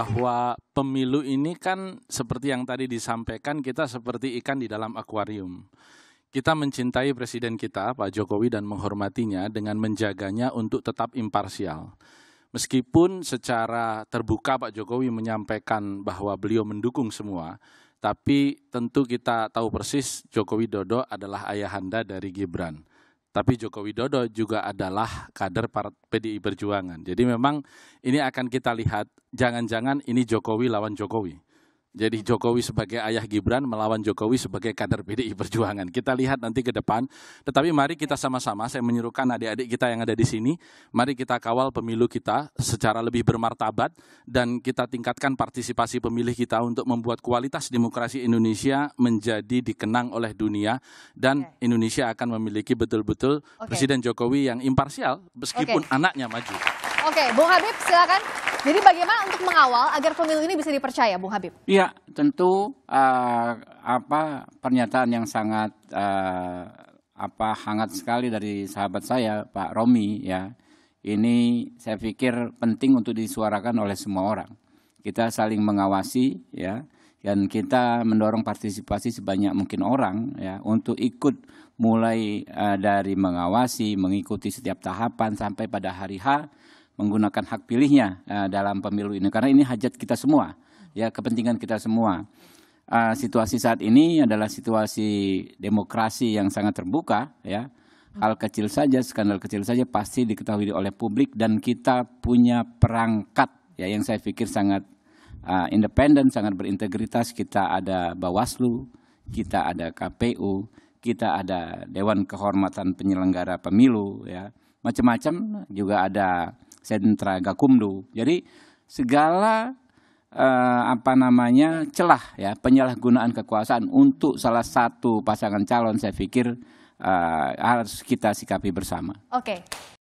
bahwa pemilu ini kan seperti yang tadi disampaikan kita seperti ikan di dalam akuarium. Kita mencintai presiden kita Pak Jokowi dan menghormatinya dengan menjaganya untuk tetap imparsial. Meskipun secara terbuka Pak Jokowi menyampaikan bahwa beliau mendukung semua, tapi tentu kita tahu persis Jokowi Dodo adalah ayahanda dari Gibran tapi Joko Widodo juga adalah kader Partai PDI Perjuangan. Jadi memang ini akan kita lihat, jangan-jangan ini Jokowi lawan Jokowi. Jadi Jokowi sebagai ayah Gibran melawan Jokowi sebagai kader PDI Perjuangan. Kita lihat nanti ke depan. Tetapi mari kita sama-sama, saya menyuruhkan adik-adik kita yang ada di sini, mari kita kawal pemilu kita secara lebih bermartabat dan kita tingkatkan partisipasi pemilih kita untuk membuat kualitas demokrasi Indonesia menjadi dikenang oleh dunia dan okay. Indonesia akan memiliki betul-betul okay. Presiden Jokowi yang imparsial meskipun okay. anaknya maju. Oke, Bung Habib silakan. Jadi bagaimana untuk mengawal agar pemilu ini bisa dipercaya, Bung Habib? Iya, tentu uh, apa pernyataan yang sangat uh, apa hangat sekali dari sahabat saya Pak Romi ya. Ini saya pikir penting untuk disuarakan oleh semua orang. Kita saling mengawasi ya dan kita mendorong partisipasi sebanyak mungkin orang ya untuk ikut mulai uh, dari mengawasi, mengikuti setiap tahapan sampai pada hari H menggunakan hak pilihnya uh, dalam pemilu ini karena ini hajat kita semua ya kepentingan kita semua uh, situasi saat ini adalah situasi demokrasi yang sangat terbuka ya hal kecil saja skandal kecil saja pasti diketahui oleh publik dan kita punya perangkat ya yang saya pikir sangat uh, independen sangat berintegritas kita ada Bawaslu kita ada KPU kita ada Dewan Kehormatan Penyelenggara Pemilu ya macam-macam juga ada sentra Gakumdu. Jadi segala eh, apa namanya celah ya penyalahgunaan kekuasaan untuk salah satu pasangan calon saya pikir eh, harus kita sikapi bersama. Oke,